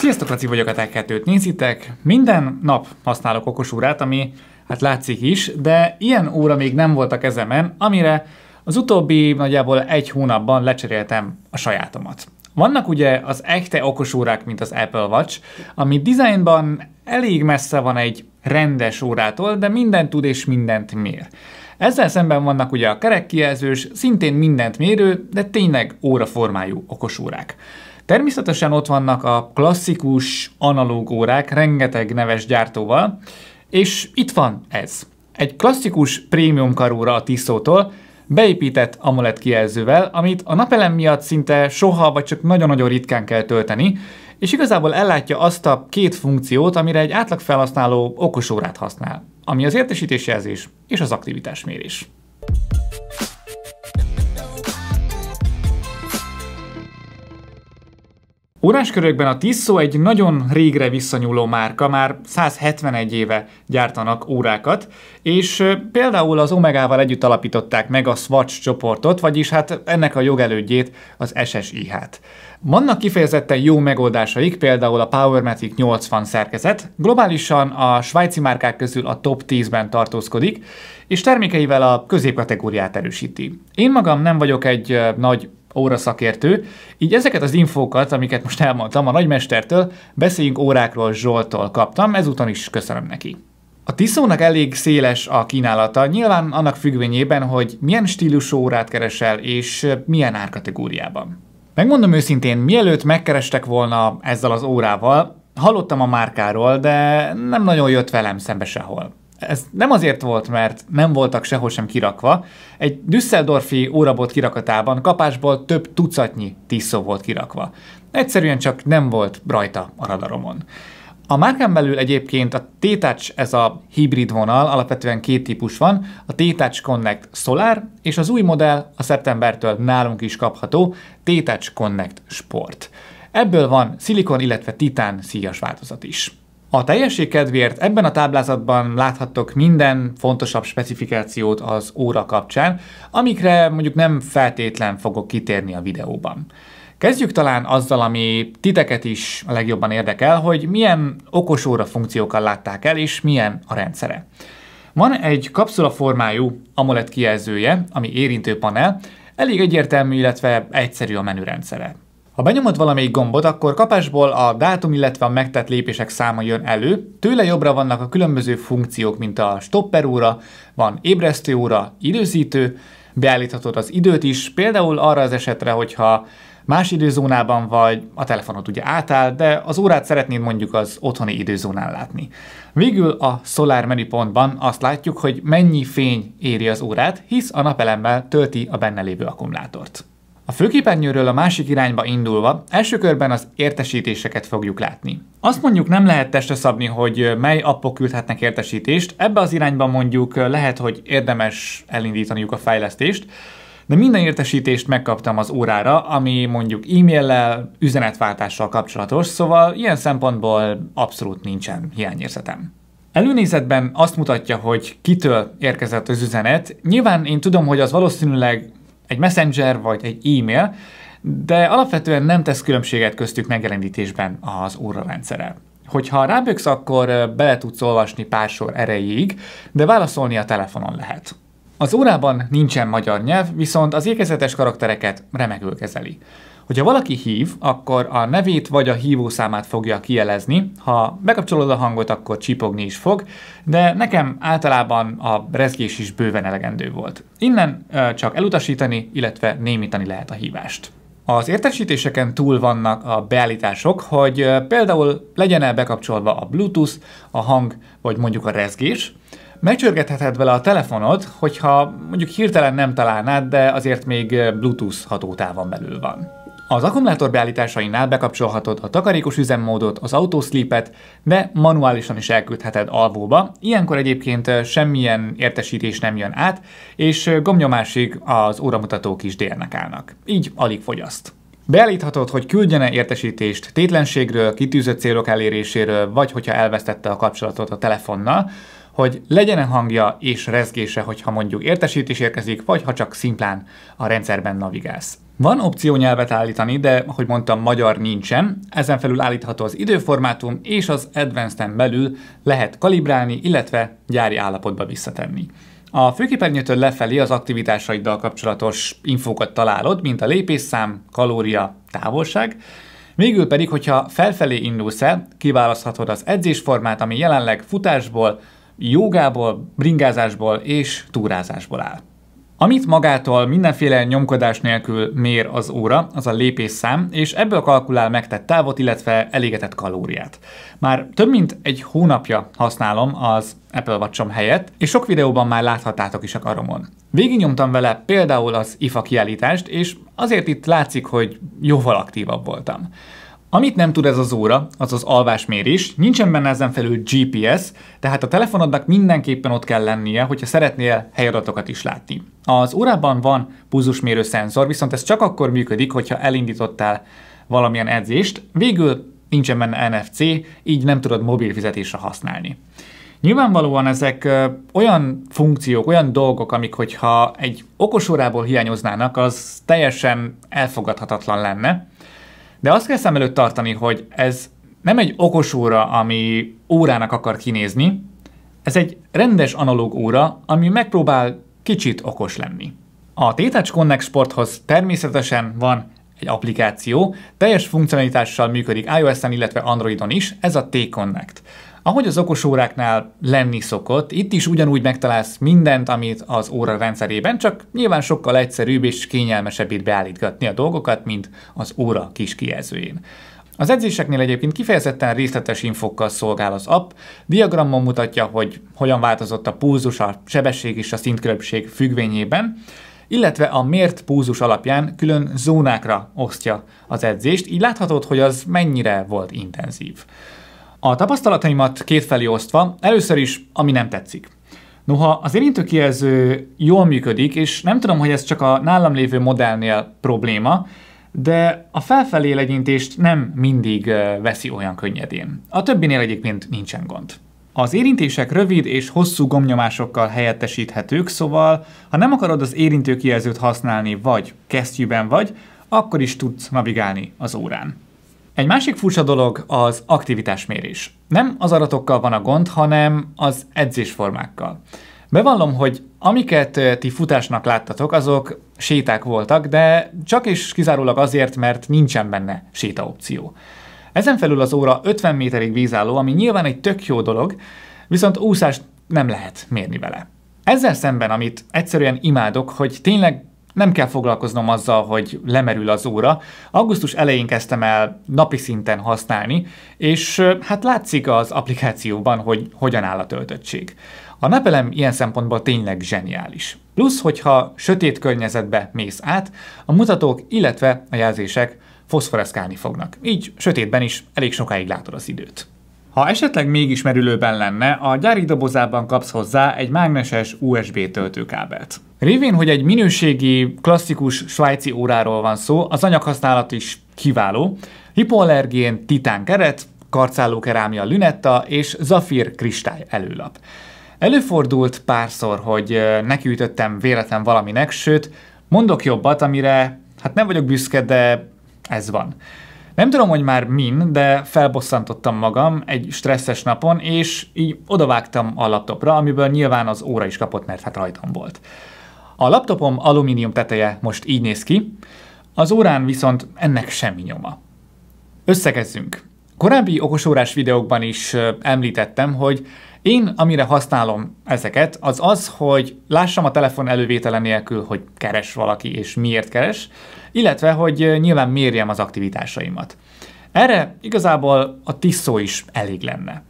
Sziasztok, Laci vagyok a Tech 2 nézitek. Minden nap használok okos órát, ami hát látszik is, de ilyen óra még nem volt a kezemen, amire az utóbbi nagyjából egy hónapban lecseréltem a sajátomat. Vannak ugye az echte okos órák, mint az Apple Watch, ami dizájnban elég messze van egy rendes órától, de mindent tud és mindent mér. Ezzel szemben vannak ugye a kerekkijelzős, szintén mindent mérő, de tényleg óraformájú okosórák. Természetesen ott vannak a klasszikus analóg órák rengeteg neves gyártóval, és itt van ez. Egy klasszikus prémium karóra a tissot beépített AMOLED kijelzővel, amit a napelem miatt szinte soha vagy csak nagyon-nagyon ritkán kell tölteni, és igazából ellátja azt a két funkciót, amire egy átlag felhasználó okosórát használ, ami az értesítésjelzés és az aktivitásmérés. Óráskörökben a Tissot egy nagyon régre visszanyúló márka, már 171 éve gyártanak órákat, és például az Omegával együtt alapították meg a Swatch csoportot, vagyis hát ennek a jogelődjét, az SSIH-t. Vannak kifejezetten jó megoldásaik, például a Powermatic 80 szerkezet, globálisan a svájci márkák közül a top 10-ben tartózkodik, és termékeivel a középkategóriát erősíti. Én magam nem vagyok egy nagy óra szakértő, Így ezeket az infókat, amiket most elmondtam a nagymestertől, beszéljünk órákról Zsoltól kaptam, ezúton is köszönöm neki. A Tiszónak elég széles a kínálata, nyilván annak függvényében, hogy milyen stílusú órát keresel és milyen árkategóriában. Megmondom őszintén, mielőtt megkerestek volna ezzel az órával, hallottam a márkáról, de nem nagyon jött velem szembe sehol ez nem azért volt, mert nem voltak sehol sem kirakva. Egy Düsseldorfi órabot kirakatában kapásból több tucatnyi tiszó volt kirakva. Egyszerűen csak nem volt rajta a radaromon. A márkán belül egyébként a t ez a hibrid vonal, alapvetően két típus van, a t Connect Solar, és az új modell a szeptembertől nálunk is kapható, t Connect Sport. Ebből van szilikon, illetve titán szíjas változat is. A teljesség kedvéért ebben a táblázatban láthattok minden fontosabb specifikációt az óra kapcsán, amikre mondjuk nem feltétlen fogok kitérni a videóban. Kezdjük talán azzal, ami titeket is a legjobban érdekel, hogy milyen okos óra funkciókkal látták el, és milyen a rendszere. Van egy kapszula formájú AMOLED kijelzője, ami érintőpanel, elég egyértelmű, illetve egyszerű a menürendszere. Ha benyomod valamelyik gombot, akkor kapásból a dátum, illetve a megtett lépések száma jön elő. Tőle jobbra vannak a különböző funkciók, mint a stopper óra, van ébresztő óra, időzítő, beállíthatod az időt is, például arra az esetre, hogyha más időzónában vagy, a telefonod ugye átáll, de az órát szeretnéd mondjuk az otthoni időzónán látni. Végül a Solar menüpontban azt látjuk, hogy mennyi fény éri az órát, hisz a napelemmel tölti a benne lévő akkumulátort. A főképernyőről a másik irányba indulva első körben az értesítéseket fogjuk látni. Azt mondjuk nem lehet testre szabni, hogy mely appok küldhetnek értesítést, ebbe az irányba mondjuk lehet, hogy érdemes elindítaniuk a fejlesztést, de minden értesítést megkaptam az órára, ami mondjuk e-maillel, üzenetváltással kapcsolatos, szóval ilyen szempontból abszolút nincsen hiányérzetem. Előnézetben azt mutatja, hogy kitől érkezett az üzenet. Nyilván én tudom, hogy az valószínűleg egy messenger vagy egy e-mail, de alapvetően nem tesz különbséget köztük megjelenítésben az órarendszerrel. Hogyha ráböksz, akkor bele tudsz olvasni pár sor erejéig, de válaszolni a telefonon lehet. Az órában nincsen magyar nyelv, viszont az ékezetes karaktereket remekül kezeli. Hogyha valaki hív, akkor a nevét vagy a hívószámát fogja kijelezni. Ha bekapcsolod a hangot, akkor csipogni is fog, de nekem általában a rezgés is bőven elegendő volt. Innen csak elutasítani, illetve némítani lehet a hívást. Az értesítéseken túl vannak a beállítások, hogy például legyen-e bekapcsolva a Bluetooth, a hang vagy mondjuk a rezgés, megcsörgetheted vele a telefonod, hogyha mondjuk hirtelen nem találnád, de azért még Bluetooth hatótávon belül van. Az akkumulátor beállításainál bekapcsolhatod a takarékos üzemmódot, az autosleepet, de manuálisan is elküldheted alvóba. Ilyenkor egyébként semmilyen értesítés nem jön át, és gomnyomásig az óramutatók is délnek állnak. Így alig fogyaszt. Beállíthatod, hogy küldjene értesítést tétlenségről, kitűzött célok eléréséről, vagy hogyha elvesztette a kapcsolatot a telefonnal, hogy legyen-e hangja és rezgése, hogyha mondjuk értesítés érkezik, vagy ha csak szimplán a rendszerben navigálsz. Van opció nyelvet állítani, de ahogy mondtam, magyar nincsen. Ezen felül állítható az időformátum, és az Advanced-en belül lehet kalibrálni, illetve gyári állapotba visszatenni. A főképernyőtől lefelé az aktivitásaiddal kapcsolatos infókat találod, mint a lépésszám, kalória, távolság, Végül pedig, hogyha felfelé indulsz el, kiválaszthatod az edzésformát, ami jelenleg futásból, jogából, bringázásból és túrázásból áll. Amit magától mindenféle nyomkodás nélkül mér az óra, az a lépésszám, és ebből kalkulál megtett távot, illetve elégetett kalóriát. Már több mint egy hónapja használom az Apple watch helyett, és sok videóban már láthatátok is a karomon. Végignyomtam vele például az IFA kiállítást, és azért itt látszik, hogy jóval aktívabb voltam. Amit nem tud ez az óra, az az alvásmérés, nincsen benne ezen felül GPS, tehát a telefonodnak mindenképpen ott kell lennie, hogyha szeretnél helyadatokat is látni. Az órában van pulzusmérő szenzor, viszont ez csak akkor működik, hogyha elindítottál valamilyen edzést, végül nincsen benne NFC, így nem tudod mobil fizetésre használni. Nyilvánvalóan ezek olyan funkciók, olyan dolgok, amik hogyha egy okos órából hiányoznának, az teljesen elfogadhatatlan lenne, de azt kell szem előtt tartani, hogy ez nem egy okos óra, ami órának akar kinézni, ez egy rendes analóg óra, ami megpróbál kicsit okos lenni. A Tétács Connect Sporthoz természetesen van egy applikáció, teljes funkcionalitással működik iOS-en, illetve Androidon is, ez a T-Connect. Ahogy az okos óráknál lenni szokott, itt is ugyanúgy megtalálsz mindent, amit az óra rendszerében, csak nyilván sokkal egyszerűbb és kényelmesebb itt beállítgatni a dolgokat, mint az óra kis kijelzőjén. Az edzéseknél egyébként kifejezetten részletes infokkal szolgál az app, diagramon mutatja, hogy hogyan változott a pulzus, a sebesség és a szintkülönbség függvényében, illetve a mért púzus alapján külön zónákra osztja az edzést, így láthatod, hogy az mennyire volt intenzív. A tapasztalataimat kétfelé osztva, először is, ami nem tetszik. Noha az érintőkijelző jól működik, és nem tudom, hogy ez csak a nálam lévő modellnél probléma, de a felfelé legyintést nem mindig veszi olyan könnyedén. A többinél egyébként nincsen gond. Az érintések rövid és hosszú gomnyomásokkal helyettesíthetők, szóval ha nem akarod az érintőkijelzőt használni vagy kesztyűben vagy, akkor is tudsz navigálni az órán. Egy másik furcsa dolog az aktivitásmérés. Nem az adatokkal van a gond, hanem az edzésformákkal. Bevallom, hogy amiket ti futásnak láttatok, azok séták voltak, de csak és kizárólag azért, mert nincsen benne séta opció. Ezen felül az óra 50 méterig vízálló, ami nyilván egy tök jó dolog, viszont úszást nem lehet mérni vele. Ezzel szemben, amit egyszerűen imádok, hogy tényleg nem kell foglalkoznom azzal, hogy lemerül az óra. Augusztus elején kezdtem el napi szinten használni, és hát látszik az applikációban, hogy hogyan áll a töltöttség. A napelem ilyen szempontból tényleg zseniális. Plusz, hogyha sötét környezetbe mész át, a mutatók, illetve a jelzések foszforeszkálni fognak. Így sötétben is elég sokáig látod az időt. Ha esetleg mégis merülőben lenne, a gyári dobozában kapsz hozzá egy mágneses USB töltőkábelt. Révén, hogy egy minőségi, klasszikus svájci óráról van szó, az anyaghasználat is kiváló. Hipoallergén titán keret, karcáló kerámia lünetta és zafír kristály előlap. Előfordult párszor, hogy nekiütöttem véletlen valaminek, sőt, mondok jobbat, amire hát nem vagyok büszke, de ez van. Nem tudom, hogy már min, de felbosszantottam magam egy stresszes napon, és így odavágtam a laptopra, amiből nyilván az óra is kapott, mert hát rajtam volt. A laptopom alumínium teteje most így néz ki, az órán viszont ennek semmi nyoma. Összegezzünk. Korábbi okosórás videókban is említettem, hogy én, amire használom ezeket, az az, hogy lássam a telefon elővétele nélkül, hogy keres valaki és miért keres, illetve, hogy nyilván mérjem az aktivitásaimat. Erre igazából a tiszó is elég lenne.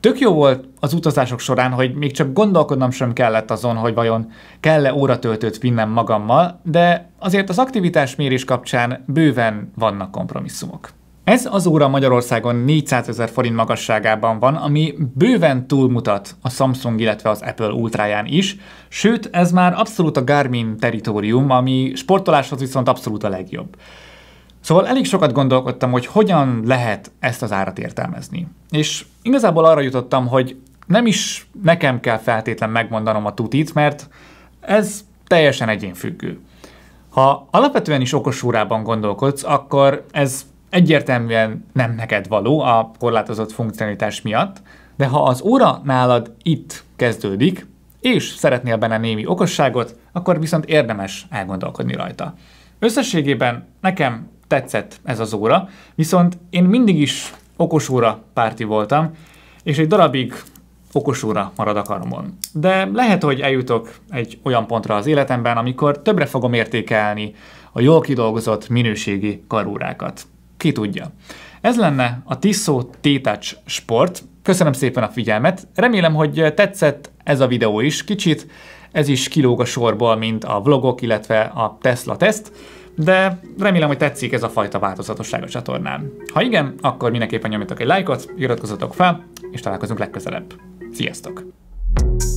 Tök jó volt az utazások során, hogy még csak gondolkodnom sem kellett azon, hogy vajon kell-e óratöltőt vinnem magammal, de azért az aktivitás mérés kapcsán bőven vannak kompromisszumok. Ez az óra Magyarországon 400 ezer forint magasságában van, ami bőven túlmutat a Samsung, illetve az Apple Ultráján is, sőt, ez már abszolút a Garmin teritorium, ami sportoláshoz viszont abszolút a legjobb. Szóval elég sokat gondolkodtam, hogy hogyan lehet ezt az árat értelmezni. És igazából arra jutottam, hogy nem is nekem kell feltétlen megmondanom a tutit, mert ez teljesen egyénfüggő. Ha alapvetően is okos órában gondolkodsz, akkor ez egyértelműen nem neked való a korlátozott funkcionalitás miatt, de ha az óra nálad itt kezdődik, és szeretnél benne némi okosságot, akkor viszont érdemes elgondolkodni rajta. Összességében nekem tetszett ez az óra, viszont én mindig is okos óra párti voltam, és egy darabig okos óra marad a karomon. De lehet, hogy eljutok egy olyan pontra az életemben, amikor többre fogom értékelni a jól kidolgozott minőségi karórákat. Ki tudja. Ez lenne a Tissot T-Touch Sport. Köszönöm szépen a figyelmet. Remélem, hogy tetszett ez a videó is kicsit. Ez is kilóg a sorból, mint a vlogok, illetve a Tesla teszt de remélem, hogy tetszik ez a fajta változatosság a csatornán. Ha igen, akkor mindenképpen nyomjatok egy lájkot, iratkozzatok fel, és találkozunk legközelebb. Sziasztok! you